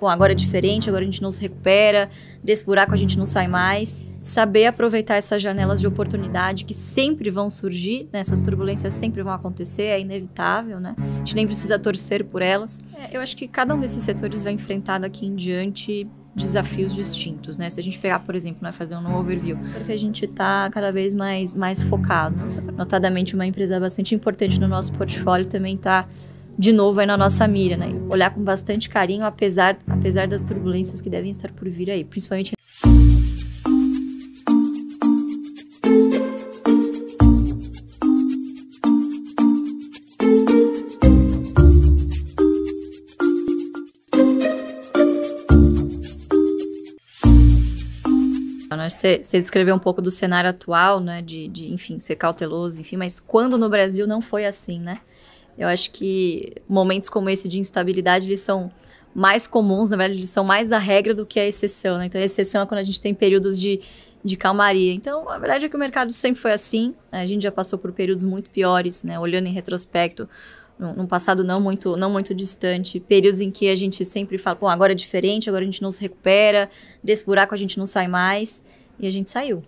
Bom, agora é diferente, agora a gente não se recupera, desse buraco a gente não sai mais. Saber aproveitar essas janelas de oportunidade que sempre vão surgir, né? essas turbulências sempre vão acontecer, é inevitável, né? A gente nem precisa torcer por elas. É, eu acho que cada um desses setores vai enfrentar daqui em diante desafios distintos, né? Se a gente pegar, por exemplo, né, fazer um overview, porque a gente está cada vez mais, mais focado no setor. Notadamente, uma empresa bastante importante no nosso portfólio também está de novo aí na nossa mira, né? Olhar com bastante carinho, apesar, apesar das turbulências que devem estar por vir aí, principalmente. Você, descreveu um pouco do cenário atual, né? De, de, enfim, ser cauteloso, enfim, mas quando no Brasil não foi assim, né? Eu acho que momentos como esse de instabilidade, eles são mais comuns, na verdade, eles são mais a regra do que a exceção, né? Então, a exceção é quando a gente tem períodos de, de calmaria. Então, a verdade é que o mercado sempre foi assim. Né? A gente já passou por períodos muito piores, né? Olhando em retrospecto, num passado não muito, não muito distante, períodos em que a gente sempre fala, bom, agora é diferente, agora a gente não se recupera, desse buraco a gente não sai mais, e a gente saiu,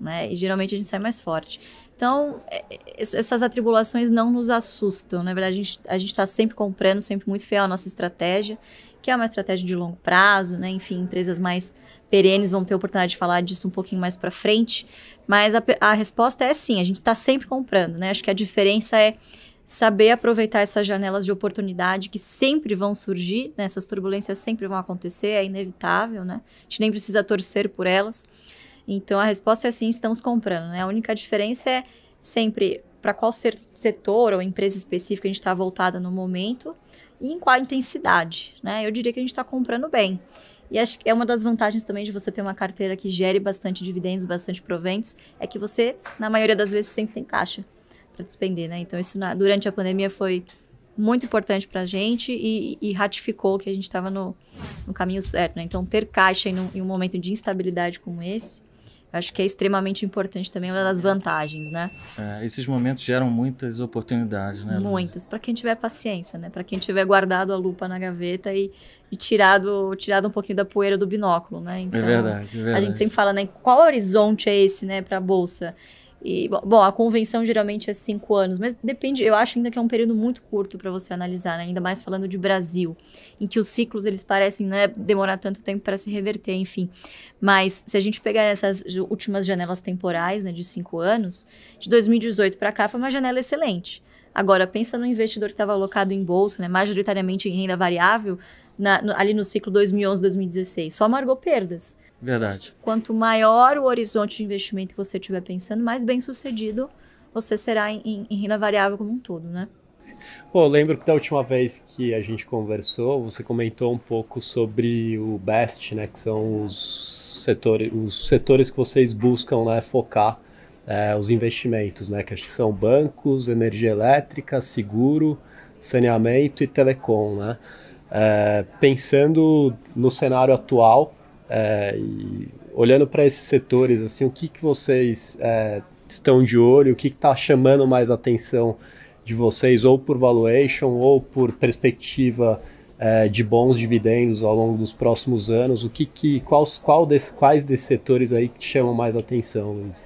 né? E geralmente a gente sai mais forte. Então, é, essas atribulações não nos assustam. Né? Na verdade, a gente está sempre comprando, sempre muito fiel à nossa estratégia, que é uma estratégia de longo prazo, né? Enfim, empresas mais perenes vão ter a oportunidade de falar disso um pouquinho mais para frente. Mas a, a, resposta é sim, a gente está sempre comprando, né? Acho que a diferença é saber aproveitar essas janelas de oportunidade que sempre vão surgir, né? essas turbulências sempre vão acontecer, é inevitável, né? A gente nem precisa torcer por elas. Então a resposta é sim, estamos comprando, né? A única diferença é sempre para qual setor ou empresa específica a gente está voltada no momento e em qual intensidade, né? Eu diria que a gente está comprando bem. E acho que é uma das vantagens também de você ter uma carteira que gere bastante dividendos, bastante proventos, é que você, na maioria das vezes, sempre tem caixa para despender, né? Então, isso na, durante a pandemia foi muito importante para a gente e, e, ratificou que a gente estava no, no, caminho certo, né? Então, ter caixa em um, em um momento de instabilidade como esse Acho que é extremamente importante também, uma das vantagens, né? É, esses momentos geram muitas oportunidades, né? Muitas, para quem tiver paciência, né? Para quem tiver guardado a lupa na gaveta e, e, tirado, tirado um pouquinho da poeira do binóculo, né? Então, é verdade, é verdade. A gente sempre fala, né? Qual horizonte é esse, né, para a bolsa? E, bom, a convenção geralmente é cinco anos, mas depende, eu acho ainda que é um período muito curto para você analisar, né? ainda mais falando de Brasil, em que os ciclos eles parecem né, demorar tanto tempo para se reverter, enfim. Mas se a gente pegar essas últimas janelas temporais né, de cinco anos, de 2018 para cá foi uma janela excelente. Agora, pensa no investidor que estava alocado em bolsa, né, majoritariamente em renda variável, na, no, ali no ciclo 2011, 2016. Só amargou perdas. Verdade. Quanto maior o horizonte de investimento que você estiver pensando, mais bem sucedido você será em, em, renda variável como um todo, né? Bom, eu lembro que da última vez que a gente conversou, você comentou um pouco sobre o BEST, né? Que são os setores, os setores que vocês buscam né, focar é, os investimentos, né? Que acho que são bancos, energia elétrica, seguro, saneamento e telecom, né? É, pensando no cenário atual é, e olhando para esses setores, assim, o que, que vocês é, estão de olho, o que está chamando mais atenção de vocês, ou por valuation, ou por perspectiva é, de bons dividendos ao longo dos próximos anos, o que, que quais, qual desse, quais desses setores aí que chamam mais atenção, Luiz?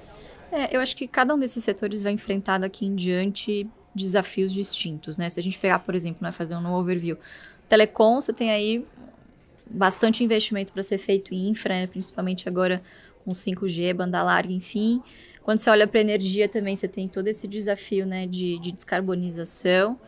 É, eu acho que cada um desses setores vai enfrentar daqui em diante desafios distintos, né? Se a gente pegar, por exemplo, né, fazer um overview telecom, você tem aí bastante investimento para ser feito em infra, né? principalmente agora com 5G, banda larga, enfim. Quando você olha para energia também, você tem todo esse desafio né, de, de descarbonização.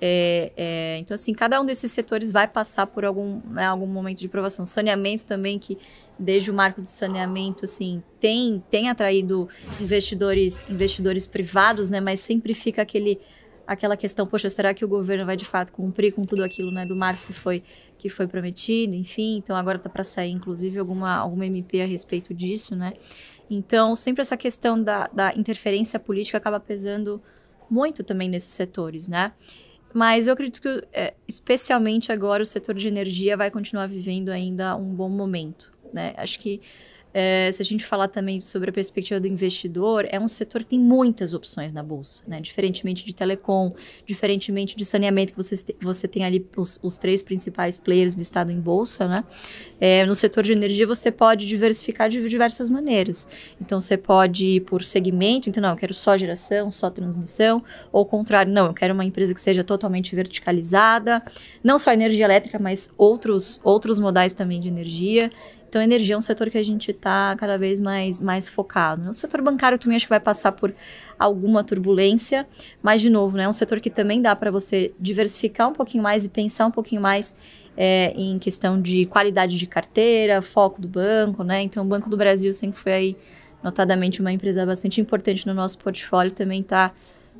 É, é, então, assim, cada um desses setores vai passar por algum, né, algum momento de provação. Saneamento também, que desde o marco do saneamento, assim, tem, tem atraído investidores, investidores privados, né? Mas sempre fica aquele aquela questão, poxa, será que o governo vai de fato cumprir com tudo aquilo, né, do marco que foi que foi prometido, enfim, então agora tá para sair inclusive alguma alguma MP a respeito disso, né? Então, sempre essa questão da, da interferência política acaba pesando muito também nesses setores, né? Mas eu acredito que, é, especialmente agora, o setor de energia vai continuar vivendo ainda um bom momento, né? Acho que é, se a gente falar também sobre a perspectiva do investidor, é um setor que tem muitas opções na bolsa, né? Diferentemente de telecom, diferentemente de saneamento, que você, você tem ali os, os três principais players listados em bolsa, né? É, no setor de energia, você pode diversificar de diversas maneiras. Então, você pode ir por segmento, então, não, eu quero só geração, só transmissão, ou ao contrário, não, eu quero uma empresa que seja totalmente verticalizada, não só energia elétrica, mas outros, outros modais também de energia. Então, energia é um setor que a gente está cada vez mais, mais focado. Né? O setor bancário também acho que vai passar por alguma turbulência, mas, de novo, né, é um setor que também dá para você diversificar um pouquinho mais e pensar um pouquinho mais é, em questão de qualidade de carteira, foco do banco, né? Então, o Banco do Brasil sempre foi aí, notadamente, uma empresa bastante importante no nosso portfólio, também está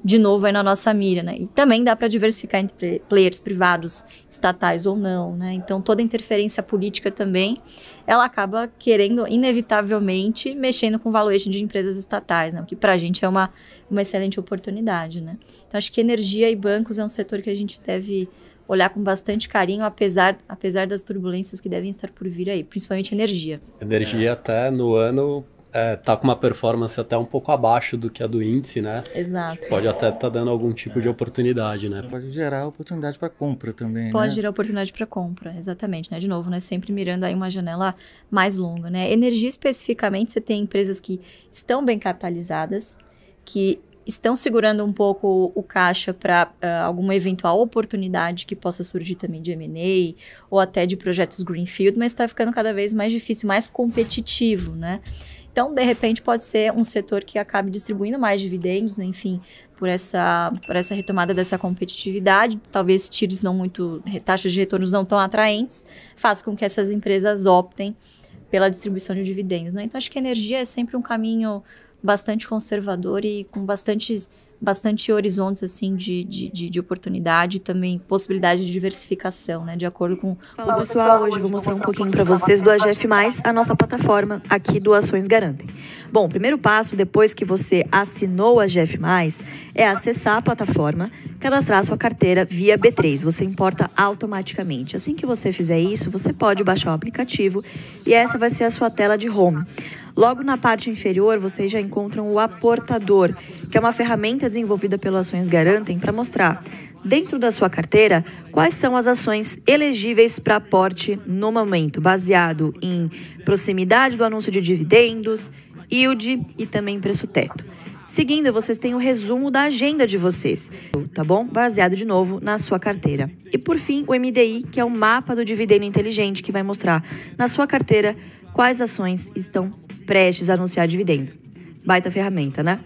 de novo aí na nossa mira, né? E também dá para diversificar entre players privados, estatais ou não, né? Então toda interferência política também, ela acaba querendo inevitavelmente mexendo com o valuation de empresas estatais, né? O que para a gente é uma, uma excelente oportunidade, né? Então acho que energia e bancos é um setor que a gente deve olhar com bastante carinho, apesar, apesar das turbulências que devem estar por vir aí, principalmente energia. Energia está no ano é, tá com uma performance até um pouco abaixo do que a do índice, né? Exato. Pode até estar tá dando algum tipo é. de oportunidade, né? Pode gerar oportunidade para compra também. Né? Pode né? gerar oportunidade para compra, exatamente, né? De novo, né? Sempre mirando aí uma janela mais longa, né? Energia especificamente, você tem empresas que estão bem capitalizadas, que estão segurando um pouco o caixa para uh, eh, alguma eventual oportunidade que possa surgir também de M&A ou até de projetos greenfield, mas está ficando cada vez mais difícil, mais competitivo, né? Então, de repente, pode ser um setor que acabe distribuindo mais dividendos, né, enfim, por essa, por essa retomada dessa competitividade, talvez tires não muito, taxas de retornos não tão atraentes, faz com que essas empresas optem pela distribuição de dividendos. Né? Então, acho que energia é sempre um caminho bastante conservador e com bastantes, bastante horizontes assim de, de, de, de oportunidade também possibilidade de diversificação, né? De acordo com. Fala pessoal, hoje vou mostrar um pouquinho para vocês do AGF, a nossa plataforma aqui do Ações Garantem. Bom, o primeiro passo, depois que você assinou a AGF, é acessar a plataforma, cadastrar sua carteira via B3. Você importa automaticamente. Assim que você fizer isso, você pode baixar o aplicativo e essa vai ser a sua tela de home. Logo na parte inferior, vocês já encontram o aportador, que é uma ferramenta desenvolvida pelo Ações Garantem para mostrar, dentro da sua carteira, quais são as ações elegíveis para aporte no momento, baseado em proximidade do anúncio de dividendos, yield e também preço teto. Seguindo, vocês têm o um resumo da agenda de vocês, tá bom? Baseado de novo na sua carteira. E por fim, o MDI, que é o mapa do dividendo inteligente, que vai mostrar na sua carteira quais ações estão prestes a anunciar dividendo. Baita ferramenta, né?